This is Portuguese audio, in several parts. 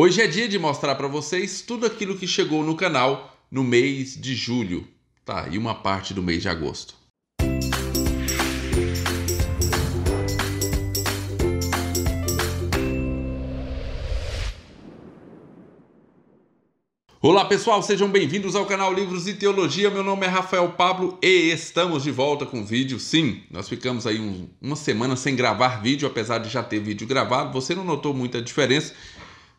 Hoje é dia de mostrar para vocês tudo aquilo que chegou no canal no mês de julho, tá? E uma parte do mês de agosto. Olá pessoal, sejam bem-vindos ao canal Livros e Teologia. Meu nome é Rafael Pablo e estamos de volta com vídeo. Sim, nós ficamos aí um, uma semana sem gravar vídeo, apesar de já ter vídeo gravado. Você não notou muita diferença,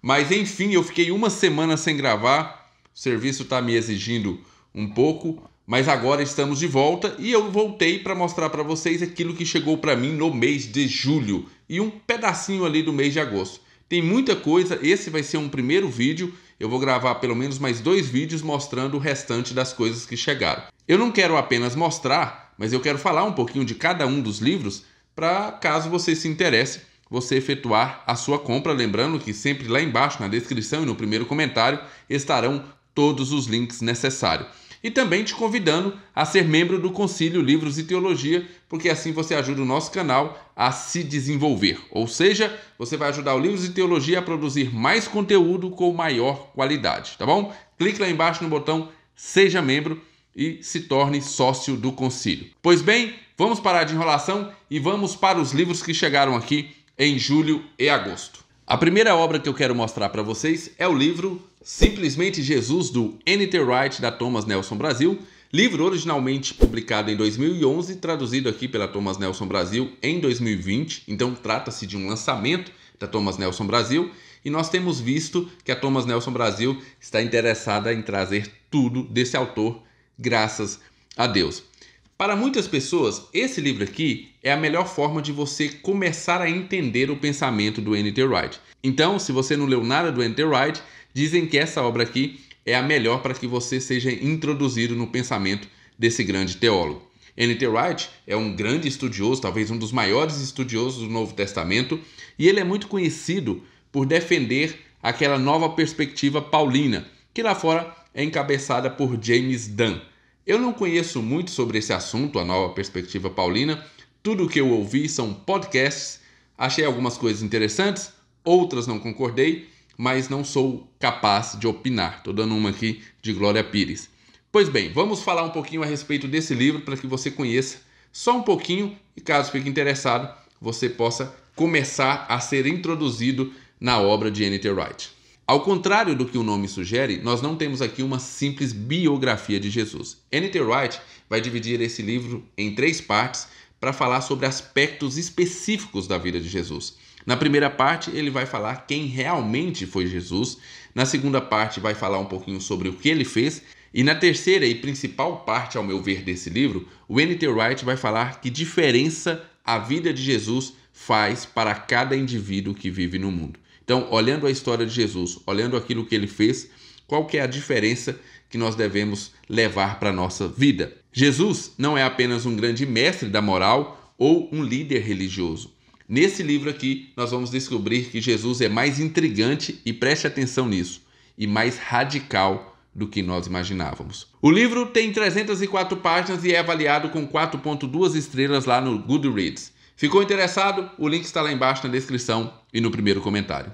mas enfim, eu fiquei uma semana sem gravar. O serviço está me exigindo um pouco, mas agora estamos de volta e eu voltei para mostrar para vocês aquilo que chegou para mim no mês de julho e um pedacinho ali do mês de agosto. Tem muita coisa, esse vai ser um primeiro vídeo. Eu vou gravar pelo menos mais dois vídeos mostrando o restante das coisas que chegaram. Eu não quero apenas mostrar, mas eu quero falar um pouquinho de cada um dos livros para caso você se interesse você efetuar a sua compra. Lembrando que sempre lá embaixo, na descrição e no primeiro comentário, estarão todos os links necessários. E também te convidando a ser membro do Conselho Livros e Teologia, porque assim você ajuda o nosso canal a se desenvolver. Ou seja, você vai ajudar o Livros e Teologia a produzir mais conteúdo com maior qualidade, tá bom? Clique lá embaixo no botão Seja Membro e se torne sócio do Conselho. Pois bem, vamos parar de enrolação e vamos para os livros que chegaram aqui em julho e agosto. A primeira obra que eu quero mostrar para vocês é o livro Simplesmente Jesus do N.T. Wright da Thomas Nelson Brasil, livro originalmente publicado em 2011, traduzido aqui pela Thomas Nelson Brasil em 2020. Então trata-se de um lançamento da Thomas Nelson Brasil e nós temos visto que a Thomas Nelson Brasil está interessada em trazer tudo desse autor, graças a Deus. Para muitas pessoas, esse livro aqui é a melhor forma de você começar a entender o pensamento do N.T. Wright. Então, se você não leu nada do N.T. Wright, dizem que essa obra aqui é a melhor para que você seja introduzido no pensamento desse grande teólogo. N.T. Wright é um grande estudioso, talvez um dos maiores estudiosos do Novo Testamento, e ele é muito conhecido por defender aquela nova perspectiva paulina, que lá fora é encabeçada por James Dunn. Eu não conheço muito sobre esse assunto, a nova perspectiva paulina. Tudo o que eu ouvi são podcasts. Achei algumas coisas interessantes, outras não concordei, mas não sou capaz de opinar. Estou dando uma aqui de Glória Pires. Pois bem, vamos falar um pouquinho a respeito desse livro para que você conheça só um pouquinho e caso fique interessado, você possa começar a ser introduzido na obra de N.T. Wright. Ao contrário do que o nome sugere, nós não temos aqui uma simples biografia de Jesus. N.T. Wright vai dividir esse livro em três partes para falar sobre aspectos específicos da vida de Jesus. Na primeira parte, ele vai falar quem realmente foi Jesus. Na segunda parte, vai falar um pouquinho sobre o que ele fez. E na terceira e principal parte, ao meu ver, desse livro, o N.T. Wright vai falar que diferença a vida de Jesus faz para cada indivíduo que vive no mundo. Então, olhando a história de Jesus, olhando aquilo que ele fez, qual que é a diferença que nós devemos levar para a nossa vida? Jesus não é apenas um grande mestre da moral ou um líder religioso. Nesse livro aqui, nós vamos descobrir que Jesus é mais intrigante, e preste atenção nisso, e mais radical do que nós imaginávamos. O livro tem 304 páginas e é avaliado com 4.2 estrelas lá no Goodreads. Ficou interessado? O link está lá embaixo na descrição e no primeiro comentário.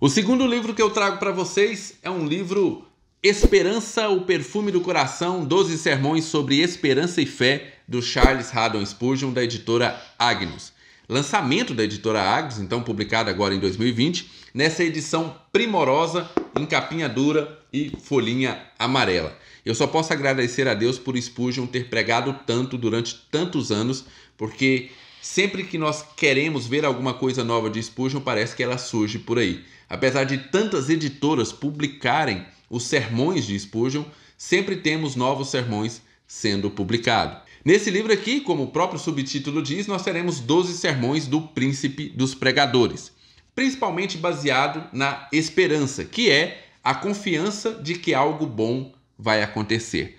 O segundo livro que eu trago para vocês é um livro Esperança, o Perfume do Coração, 12 Sermões sobre Esperança e Fé, do Charles Haddon Spurgeon, da editora Agnus. Lançamento da editora Agnus, então publicado agora em 2020, nessa edição primorosa, em capinha dura e folhinha amarela. Eu só posso agradecer a Deus por Spurgeon ter pregado tanto durante tantos anos, porque Sempre que nós queremos ver alguma coisa nova de Spurgeon, parece que ela surge por aí. Apesar de tantas editoras publicarem os sermões de Spurgeon, sempre temos novos sermões sendo publicados. Nesse livro aqui, como o próprio subtítulo diz, nós teremos 12 sermões do príncipe dos pregadores, principalmente baseado na esperança, que é a confiança de que algo bom vai acontecer.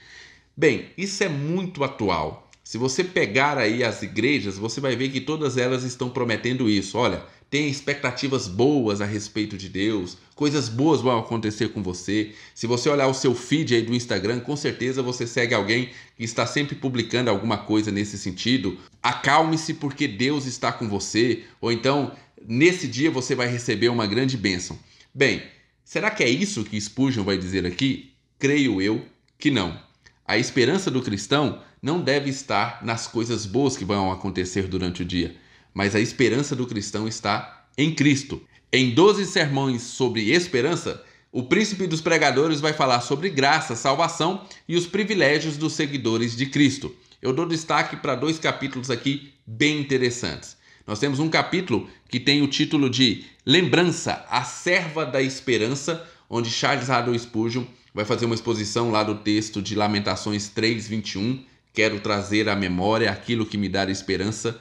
Bem, isso é muito atual. Se você pegar aí as igrejas, você vai ver que todas elas estão prometendo isso. Olha, tem expectativas boas a respeito de Deus, coisas boas vão acontecer com você. Se você olhar o seu feed aí do Instagram, com certeza você segue alguém que está sempre publicando alguma coisa nesse sentido. Acalme-se porque Deus está com você, ou então nesse dia você vai receber uma grande bênção. Bem, será que é isso que Spurgeon vai dizer aqui? Creio eu que não. A esperança do cristão não deve estar nas coisas boas que vão acontecer durante o dia, mas a esperança do cristão está em Cristo. Em 12 sermões sobre esperança, o príncipe dos pregadores vai falar sobre graça, salvação e os privilégios dos seguidores de Cristo. Eu dou destaque para dois capítulos aqui bem interessantes. Nós temos um capítulo que tem o título de Lembrança, a serva da esperança, onde Charles Haddon Spurgeon vai fazer uma exposição lá do texto de Lamentações 3:21 Quero trazer à memória aquilo que me dá esperança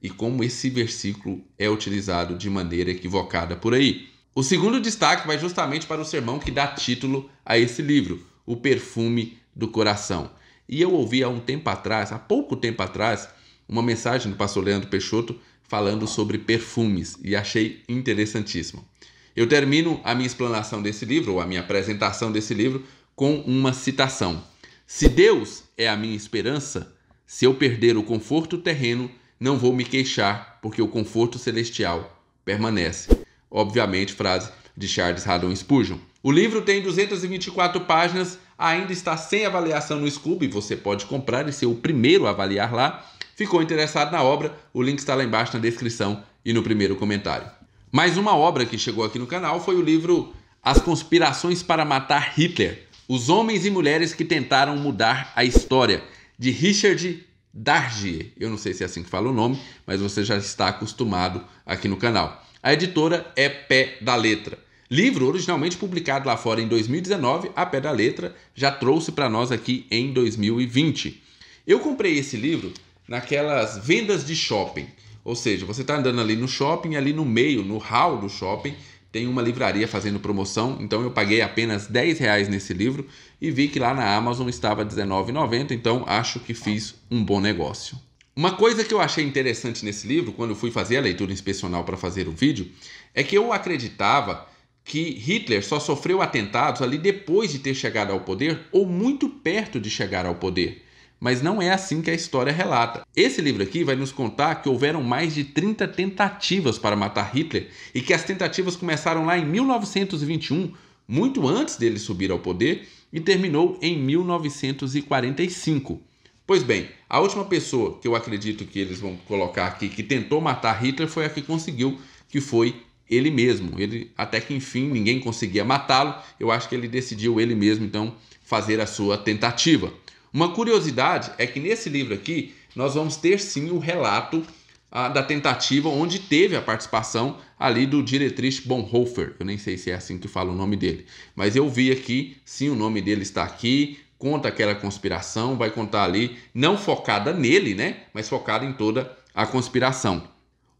e como esse versículo é utilizado de maneira equivocada por aí. O segundo destaque vai justamente para o sermão que dá título a esse livro, O Perfume do Coração. E eu ouvi há um tempo atrás, há pouco tempo atrás, uma mensagem do pastor Leandro Peixoto falando sobre perfumes e achei interessantíssimo. Eu termino a minha explanação desse livro, ou a minha apresentação desse livro, com uma citação. Se Deus é a minha esperança, se eu perder o conforto terreno, não vou me queixar, porque o conforto celestial permanece. Obviamente, frase de Charles Radon Spurgeon. O livro tem 224 páginas, ainda está sem avaliação no Scooby, você pode comprar e ser o primeiro a avaliar lá. Ficou interessado na obra? O link está lá embaixo na descrição e no primeiro comentário. Mais uma obra que chegou aqui no canal foi o livro As Conspirações para Matar Hitler, os Homens e Mulheres que Tentaram Mudar a História, de Richard Dargier. Eu não sei se é assim que fala o nome, mas você já está acostumado aqui no canal. A editora é Pé da Letra. Livro originalmente publicado lá fora em 2019, a Pé da Letra já trouxe para nós aqui em 2020. Eu comprei esse livro naquelas vendas de shopping. Ou seja, você está andando ali no shopping, ali no meio, no hall do shopping, tem uma livraria fazendo promoção, então eu paguei apenas 10 reais nesse livro e vi que lá na Amazon estava R$19,90, então acho que fiz um bom negócio. Uma coisa que eu achei interessante nesse livro, quando eu fui fazer a leitura inspecional para fazer o vídeo, é que eu acreditava que Hitler só sofreu atentados ali depois de ter chegado ao poder ou muito perto de chegar ao poder mas não é assim que a história relata. Esse livro aqui vai nos contar que houveram mais de 30 tentativas para matar Hitler e que as tentativas começaram lá em 1921, muito antes dele subir ao poder, e terminou em 1945. Pois bem, a última pessoa que eu acredito que eles vão colocar aqui que tentou matar Hitler foi a que conseguiu, que foi ele mesmo. Ele até que enfim ninguém conseguia matá-lo. Eu acho que ele decidiu ele mesmo então fazer a sua tentativa. Uma curiosidade é que nesse livro aqui nós vamos ter sim o relato ah, da tentativa onde teve a participação ali do diretriz Bonhoeffer. Eu nem sei se é assim que fala o nome dele, mas eu vi aqui, sim, o nome dele está aqui. Conta aquela conspiração, vai contar ali, não focada nele, né? Mas focada em toda a conspiração.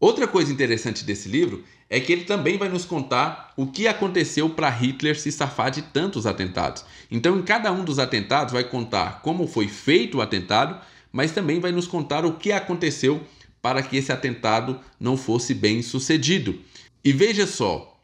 Outra coisa interessante desse livro é que ele também vai nos contar o que aconteceu para Hitler se safar de tantos atentados. Então, em cada um dos atentados, vai contar como foi feito o atentado, mas também vai nos contar o que aconteceu para que esse atentado não fosse bem sucedido. E veja só,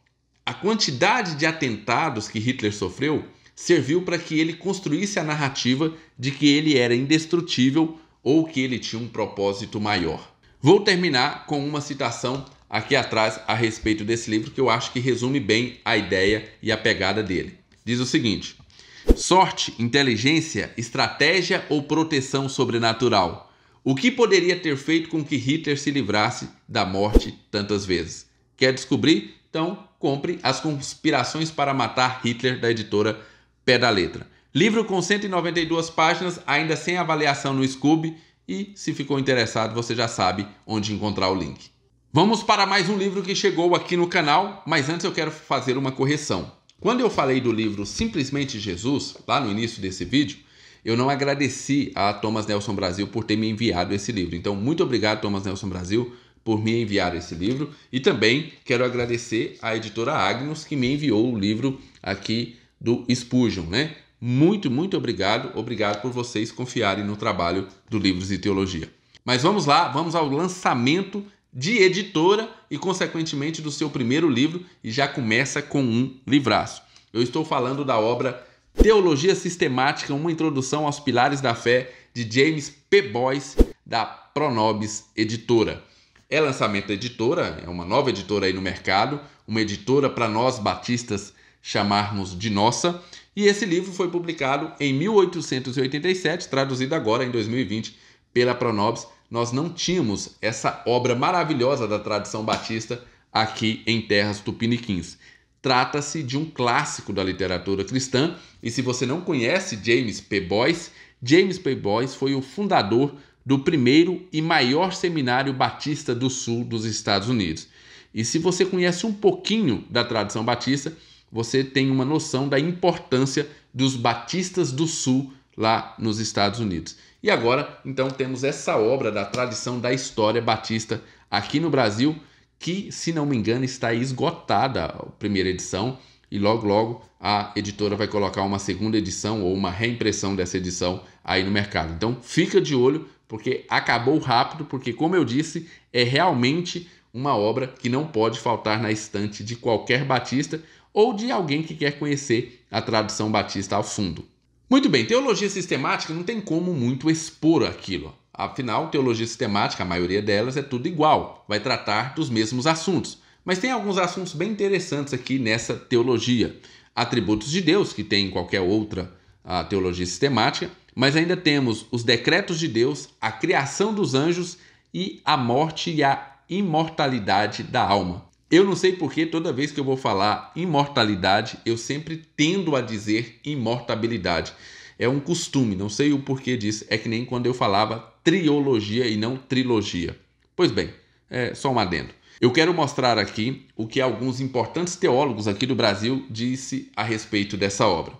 a quantidade de atentados que Hitler sofreu serviu para que ele construísse a narrativa de que ele era indestrutível ou que ele tinha um propósito maior. Vou terminar com uma citação aqui atrás a respeito desse livro que eu acho que resume bem a ideia e a pegada dele. Diz o seguinte: Sorte, inteligência, estratégia ou proteção sobrenatural? O que poderia ter feito com que Hitler se livrasse da morte tantas vezes? Quer descobrir? Então, compre As Conspirações para Matar Hitler, da editora Pé da Letra. Livro com 192 páginas, ainda sem avaliação no Scooby. E se ficou interessado, você já sabe onde encontrar o link. Vamos para mais um livro que chegou aqui no canal, mas antes eu quero fazer uma correção. Quando eu falei do livro Simplesmente Jesus, lá no início desse vídeo, eu não agradeci a Thomas Nelson Brasil por ter me enviado esse livro. Então, muito obrigado, Thomas Nelson Brasil, por me enviar esse livro. E também quero agradecer à editora Agnus, que me enviou o livro aqui do Spurgeon, né? Muito, muito obrigado. Obrigado por vocês confiarem no trabalho do Livros e Teologia. Mas vamos lá, vamos ao lançamento de editora e, consequentemente, do seu primeiro livro, e já começa com um livraço. Eu estou falando da obra Teologia Sistemática, uma introdução aos pilares da fé, de James P. Boyce, da Pronobis Editora. É lançamento da editora, é uma nova editora aí no mercado, uma editora para nós batistas chamarmos de nossa. E esse livro foi publicado em 1887, traduzido agora em 2020 pela Pronobis. Nós não tínhamos essa obra maravilhosa da tradição batista aqui em terras tupiniquins. Trata-se de um clássico da literatura cristã, e se você não conhece James P. Boyce, James P. Boyce foi o fundador do primeiro e maior seminário batista do sul dos Estados Unidos. E se você conhece um pouquinho da tradição batista, você tem uma noção da importância dos batistas do sul lá nos Estados Unidos. E agora, então, temos essa obra da tradição da história batista aqui no Brasil, que, se não me engano, está esgotada a primeira edição e logo logo a editora vai colocar uma segunda edição ou uma reimpressão dessa edição aí no mercado. Então, fica de olho porque acabou rápido, porque como eu disse, é realmente uma obra que não pode faltar na estante de qualquer batista, ou de alguém que quer conhecer a tradição batista ao fundo. Muito bem, teologia sistemática não tem como muito expor aquilo. Afinal, teologia sistemática, a maioria delas é tudo igual, vai tratar dos mesmos assuntos. Mas tem alguns assuntos bem interessantes aqui nessa teologia. Atributos de Deus, que tem em qualquer outra teologia sistemática, mas ainda temos os decretos de Deus, a criação dos anjos e a morte e a imortalidade da alma. Eu não sei porque toda vez que eu vou falar imortalidade, eu sempre tendo a dizer imortabilidade. É um costume, não sei o porquê disso. É que nem quando eu falava triologia e não trilogia. Pois bem, é só um adendo. Eu quero mostrar aqui o que alguns importantes teólogos aqui do Brasil disse a respeito dessa obra.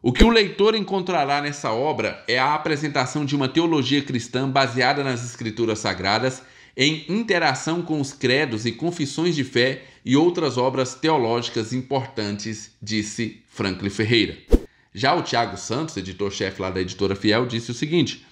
O que o leitor encontrará nessa obra é a apresentação de uma teologia cristã baseada nas escrituras sagradas em interação com os credos e confissões de fé e outras obras teológicas importantes, disse Franklin Ferreira. Já o Tiago Santos, editor-chefe lá da editora Fiel, disse o seguinte: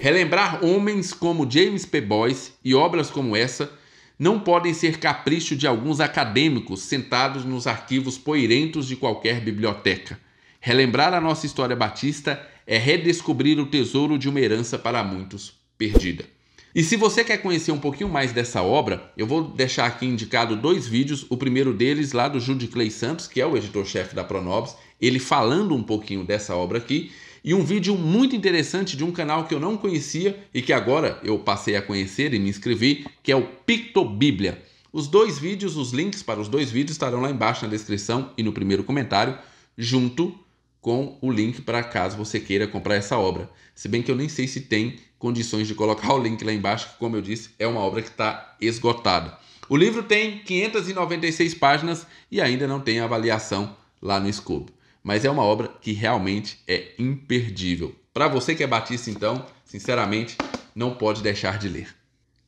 relembrar homens como James P. Boyce e obras como essa não podem ser capricho de alguns acadêmicos sentados nos arquivos poeirentos de qualquer biblioteca. Relembrar a nossa história batista é redescobrir o tesouro de uma herança para muitos perdida. E se você quer conhecer um pouquinho mais dessa obra, eu vou deixar aqui indicado dois vídeos. O primeiro deles, lá do Jude Clay Santos, que é o editor-chefe da Pronobis, ele falando um pouquinho dessa obra aqui. E um vídeo muito interessante de um canal que eu não conhecia e que agora eu passei a conhecer e me inscrevi, que é o Pictobíblia. Os dois vídeos, os links para os dois vídeos estarão lá embaixo na descrição e no primeiro comentário, junto com o link para caso você queira comprar essa obra. Se bem que eu nem sei se tem condições de colocar o link lá embaixo, que, como eu disse, é uma obra que está esgotada. O livro tem 596 páginas e ainda não tem avaliação lá no Scope. Mas é uma obra que realmente é imperdível. Para você que é batista, então, sinceramente, não pode deixar de ler.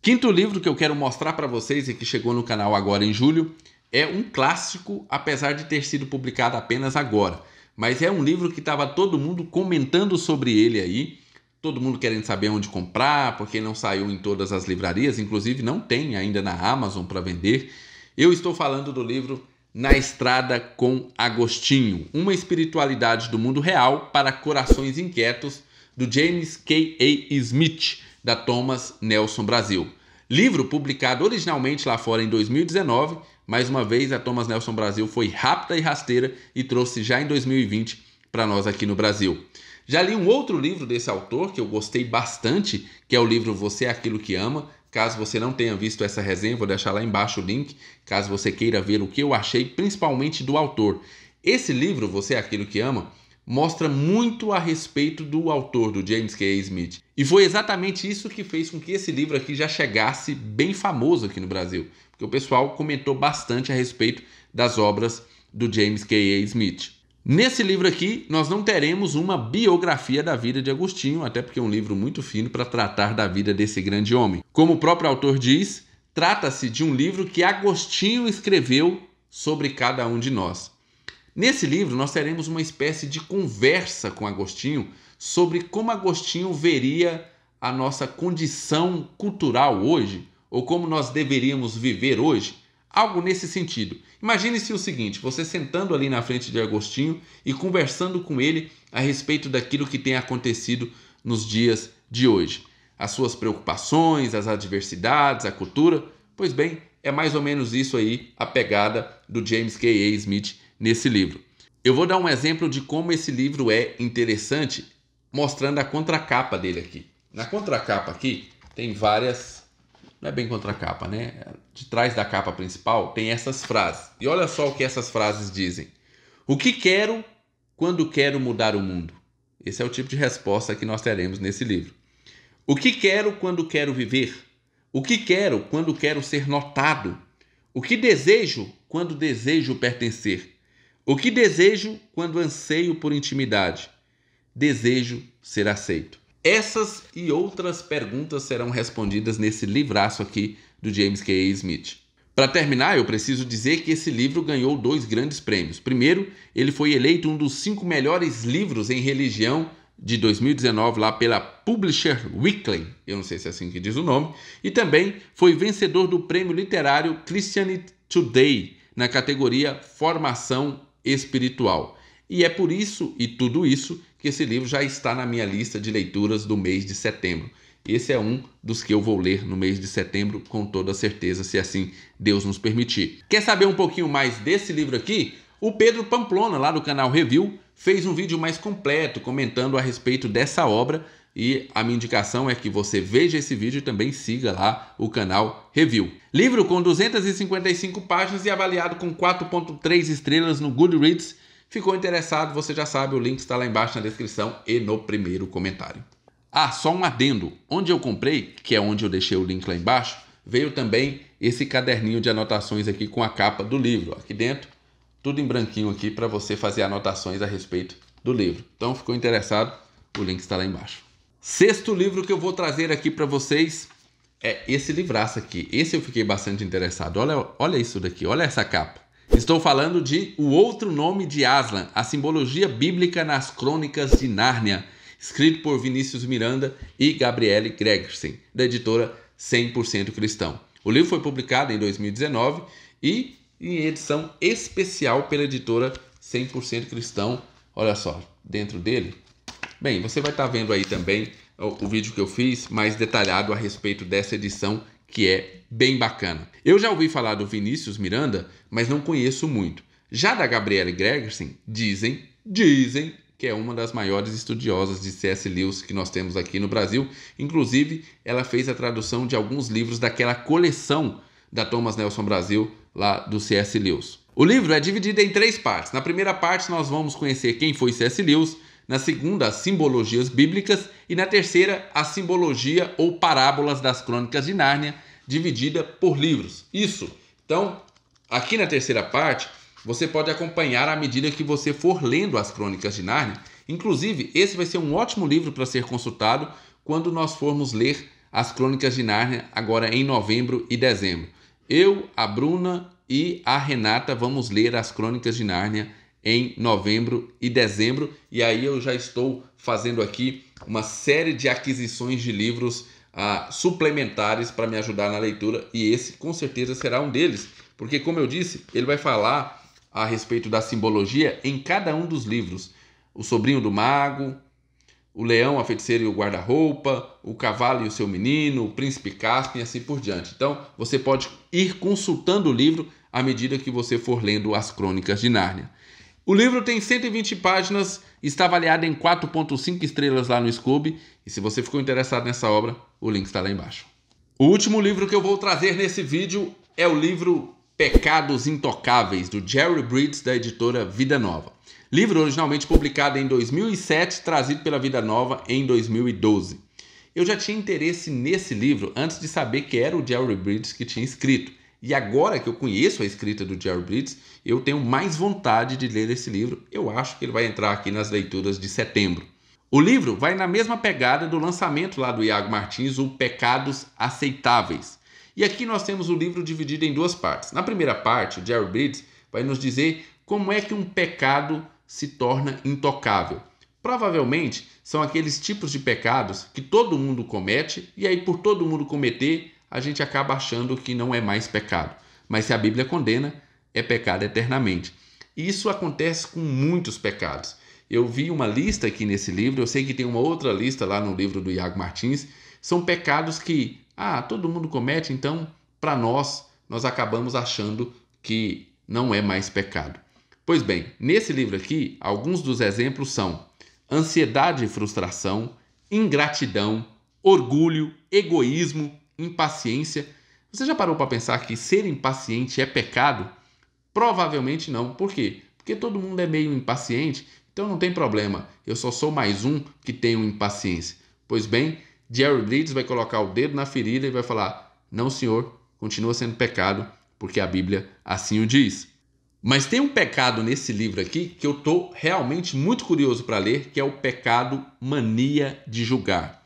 Quinto livro que eu quero mostrar para vocês e que chegou no canal agora em julho é um clássico, apesar de ter sido publicado apenas agora. Mas é um livro que estava todo mundo comentando sobre ele aí, todo mundo querendo saber onde comprar, porque não saiu em todas as livrarias, inclusive não tem ainda na Amazon para vender. Eu estou falando do livro Na Estrada com Agostinho, uma espiritualidade do mundo real para corações inquietos, do James K. A. Smith, da Thomas Nelson Brasil. Livro publicado originalmente lá fora em 2019 mais uma vez, a Thomas Nelson Brasil foi rápida e rasteira e trouxe já em 2020 para nós aqui no Brasil. Já li um outro livro desse autor que eu gostei bastante, que é o livro Você é Aquilo que Ama. Caso você não tenha visto essa resenha, vou deixar lá embaixo o link, caso você queira ver o que eu achei, principalmente do autor. Esse livro, Você é Aquilo que Ama, mostra muito a respeito do autor, do James K. Smith. E foi exatamente isso que fez com que esse livro aqui já chegasse bem famoso aqui no Brasil, porque o pessoal comentou bastante a respeito das obras do James K. A. Smith. Nesse livro aqui, nós não teremos uma biografia da vida de Agostinho, até porque é um livro muito fino para tratar da vida desse grande homem. Como o próprio autor diz, trata-se de um livro que Agostinho escreveu sobre cada um de nós. Nesse livro, nós teremos uma espécie de conversa com Agostinho sobre como Agostinho veria a nossa condição cultural hoje, ou como nós deveríamos viver hoje, algo nesse sentido. Imagine-se o seguinte: você sentando ali na frente de Agostinho e conversando com ele a respeito daquilo que tem acontecido nos dias de hoje. As suas preocupações, as adversidades, a cultura. Pois bem, é mais ou menos isso aí a pegada do James K. Smith nesse livro. Eu vou dar um exemplo de como esse livro é interessante, mostrando a contracapa dele aqui. Na contracapa aqui tem várias, não é bem contracapa, né? De trás da capa principal tem essas frases. E olha só o que essas frases dizem. O que quero quando quero mudar o mundo? Esse é o tipo de resposta que nós teremos nesse livro. O que quero quando quero viver? O que quero quando quero ser notado? O que desejo quando desejo pertencer? O que desejo quando anseio por intimidade? Desejo ser aceito. Essas e outras perguntas serão respondidas nesse livraço aqui do James K. Smith. Para terminar, eu preciso dizer que esse livro ganhou dois grandes prêmios. Primeiro, ele foi eleito um dos cinco melhores livros em religião de 2019 lá pela Publisher Weekly, eu não sei se é assim que diz o nome, e também foi vencedor do prêmio literário Christianity Today na categoria Formação espiritual. E é por isso e tudo isso que esse livro já está na minha lista de leituras do mês de setembro. Esse é um dos que eu vou ler no mês de setembro, com toda certeza, se assim Deus nos permitir. Quer saber um pouquinho mais desse livro aqui? O Pedro Pamplona, lá do canal Review, fez um vídeo mais completo comentando a respeito dessa obra e a minha indicação é que você veja esse vídeo e também siga lá o canal Review. Livro com 255 páginas e avaliado com 4.3 estrelas no Goodreads. Ficou interessado? Você já sabe, o link está lá embaixo na descrição e no primeiro comentário. Ah, só um adendo. Onde eu comprei, que é onde eu deixei o link lá embaixo, veio também esse caderninho de anotações aqui com a capa do livro. Aqui dentro, tudo em branquinho aqui para você fazer anotações a respeito do livro. Então, ficou interessado? O link está lá embaixo. Sexto livro que eu vou trazer aqui para vocês é esse livraço aqui. Esse eu fiquei bastante interessado. Olha, olha isso daqui, olha essa capa. Estou falando de O Outro Nome de Aslan, a simbologia bíblica nas crônicas de Nárnia, escrito por Vinícius Miranda e Gabriele Gregersen, da editora 100% Cristão. O livro foi publicado em 2019 e em edição especial pela editora 100% Cristão. Olha só, dentro dele Bem, você vai estar tá vendo aí também o, o vídeo que eu fiz mais detalhado a respeito dessa edição que é bem bacana. Eu já ouvi falar do Vinícius Miranda, mas não conheço muito. Já da Gabriela Gregersen, dizem, dizem que é uma das maiores estudiosas de C.S. Lewis que nós temos aqui no Brasil. Inclusive, ela fez a tradução de alguns livros daquela coleção da Thomas Nelson Brasil, lá do C.S. Lewis. O livro é dividido em três partes. Na primeira parte, nós vamos conhecer quem foi C.S. Lewis, na segunda, as simbologias bíblicas e na terceira, a simbologia ou parábolas das crônicas de Nárnia, dividida por livros. Isso. Então, aqui na terceira parte, você pode acompanhar à medida que você for lendo as crônicas de Nárnia. Inclusive, esse vai ser um ótimo livro para ser consultado quando nós formos ler as crônicas de Nárnia agora em novembro e dezembro. Eu, a Bruna e a Renata vamos ler as crônicas de Nárnia em novembro e dezembro. E aí eu já estou fazendo aqui uma série de aquisições de livros ah, suplementares para me ajudar na leitura, e esse com certeza será um deles, porque, como eu disse, ele vai falar a respeito da simbologia em cada um dos livros: O Sobrinho do Mago, O Leão, a Feiticeira e o Guarda-Roupa, O Cavalo e o Seu Menino, O Príncipe Caspian e assim por diante. Então, você pode ir consultando o livro à medida que você for lendo as Crônicas de Nárnia. O livro tem 120 páginas, está avaliado em 4.5 estrelas lá no Scoob, e se você ficou interessado nessa obra, o link está lá embaixo. O último livro que eu vou trazer nesse vídeo é o livro Pecados Intocáveis, do Jerry Breeds, da editora Vida Nova. Livro originalmente publicado em 2007, trazido pela Vida Nova em 2012. Eu já tinha interesse nesse livro antes de saber que era o Jerry Bridges que tinha escrito. E agora que eu conheço a escrita do Jerry Bridges, eu tenho mais vontade de ler esse livro. Eu acho que ele vai entrar aqui nas leituras de setembro. O livro vai na mesma pegada do lançamento lá do Iago Martins, o Pecados Aceitáveis. E aqui nós temos o livro dividido em duas partes. Na primeira parte, o Jerry Bridges vai nos dizer como é que um pecado se torna intocável. Provavelmente são aqueles tipos de pecados que todo mundo comete e aí por todo mundo cometer a gente acaba achando que não é mais pecado. Mas se a Bíblia condena, é pecado eternamente. E isso acontece com muitos pecados. Eu vi uma lista aqui nesse livro, eu sei que tem uma outra lista lá no livro do Iago Martins. São pecados que, ah, todo mundo comete, então, para nós, nós acabamos achando que não é mais pecado. Pois bem, nesse livro aqui, alguns dos exemplos são ansiedade e frustração, ingratidão, orgulho, egoísmo, impaciência. Você já parou para pensar que ser impaciente é pecado? Provavelmente não. Por quê? Porque todo mundo é meio impaciente, então não tem problema. Eu só sou mais um que tenho impaciência. Pois bem, Jerry Leeds vai colocar o dedo na ferida e vai falar: Não, senhor, continua sendo pecado, porque a Bíblia assim o diz. Mas tem um pecado nesse livro aqui que eu estou realmente muito curioso para ler, que é o pecado mania de julgar.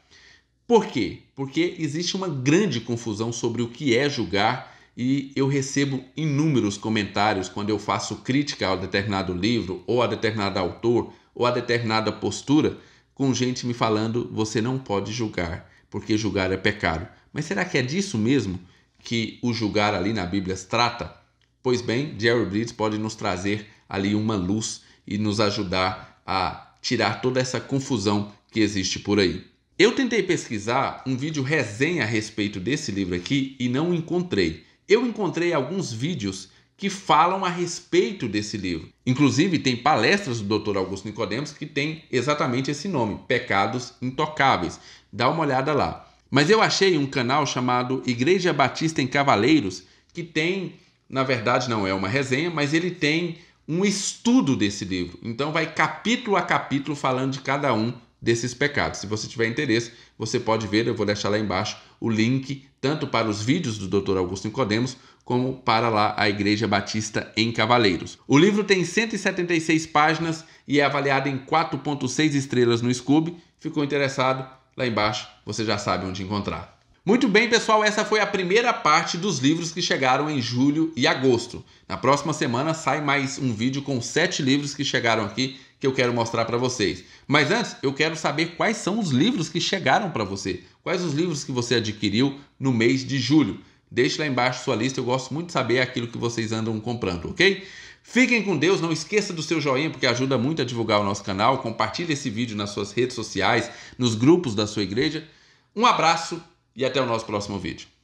Por quê? Porque existe uma grande confusão sobre o que é julgar e eu recebo inúmeros comentários quando eu faço crítica a determinado livro ou a determinado autor ou a determinada postura, com gente me falando: você não pode julgar, porque julgar é pecado. Mas será que é disso mesmo que o julgar ali na Bíblia se trata? Pois bem, Jerry Bridges pode nos trazer ali uma luz e nos ajudar a tirar toda essa confusão que existe por aí. Eu tentei pesquisar um vídeo resenha a respeito desse livro aqui e não encontrei. Eu encontrei alguns vídeos que falam a respeito desse livro. Inclusive, tem palestras do Dr. Augusto Nicodemos que tem exatamente esse nome, Pecados Intocáveis. Dá uma olhada lá. Mas eu achei um canal chamado Igreja Batista em Cavaleiros que tem, na verdade não é uma resenha, mas ele tem um estudo desse livro. Então vai capítulo a capítulo falando de cada um desses pecados. Se você tiver interesse, você pode ver, eu vou deixar lá embaixo o link tanto para os vídeos do Dr. Augusto Nicodemos como para lá a Igreja Batista em Cavaleiros. O livro tem 176 páginas e é avaliado em 4.6 estrelas no Scoob. Ficou interessado? Lá embaixo você já sabe onde encontrar. Muito bem, pessoal, essa foi a primeira parte dos livros que chegaram em julho e agosto. Na próxima semana sai mais um vídeo com sete livros que chegaram aqui que eu quero mostrar para vocês. Mas antes, eu quero saber quais são os livros que chegaram para você. Quais os livros que você adquiriu no mês de julho? Deixe lá embaixo sua lista, eu gosto muito de saber aquilo que vocês andam comprando, ok? Fiquem com Deus, não esqueça do seu joinha, porque ajuda muito a divulgar o nosso canal. Compartilhe esse vídeo nas suas redes sociais, nos grupos da sua igreja. Um abraço e até o nosso próximo vídeo.